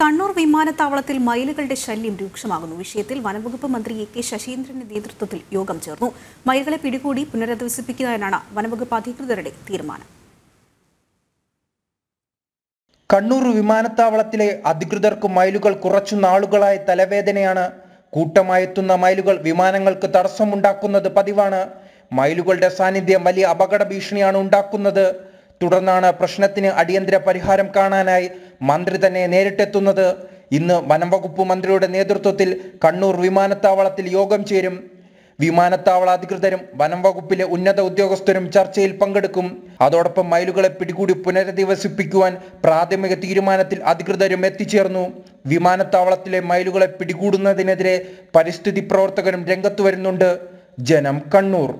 കണ്ണൂർ വിമാനത്താവളത്തിൽ മയിലുകളുടെ ശല്യം രൂക്ഷമാകുന്നു വിഷയത്തിൽ വനംവകുപ്പ് മന്ത്രി എ കെ ശശീന്ദ്രന്റെ നേതൃത്വത്തിൽ യോഗം ചേർന്നു മയിലുകളെ പിടികൂടി പുനരധിവസിപ്പിക്കുന്നതിനാണ് വനംവകുപ്പ് അധികൃതരുടെ തീരുമാനം കണ്ണൂർ വിമാനത്താവളത്തിലെ അധികൃതർക്ക് മയിലുകൾ കുറച്ചു നാളുകളായി തലവേദനയാണ് കൂട്ടമായെത്തുന്ന മയിലുകൾ വിമാനങ്ങൾക്ക് തടസ്സമുണ്ടാക്കുന്നത് പതിവാണ് മയിലുകളുടെ സാന്നിധ്യം വലിയ അപകട ഭീഷണിയാണ് ഉണ്ടാക്കുന്നത് തുടർന്നാണ് പ്രശ്നത്തിന് അടിയന്തര പരിഹാരം കാണാനായി മന്ത്രി തന്നെ നേരിട്ടെത്തുന്നത് ഇന്ന് വനംവകുപ്പ് മന്ത്രിയുടെ നേതൃത്വത്തിൽ കണ്ണൂർ വിമാനത്താവളത്തിൽ യോഗം ചേരും വിമാനത്താവള അധികൃതരും വനംവകുപ്പിലെ ഉന്നത ഉദ്യോഗസ്ഥരും ചർച്ചയിൽ പങ്കെടുക്കും അതോടൊപ്പം മയിലുകളെ പിടികൂടി പുനരധിവസിപ്പിക്കുവാൻ പ്രാഥമിക തീരുമാനത്തിൽ അധികൃതരും എത്തിച്ചേർന്നു വിമാനത്താവളത്തിലെ മയിലുകളെ പിടികൂടുന്നതിനെതിരെ പരിസ്ഥിതി പ്രവർത്തകരും രംഗത്തു വരുന്നുണ്ട് ജനം കണ്ണൂർ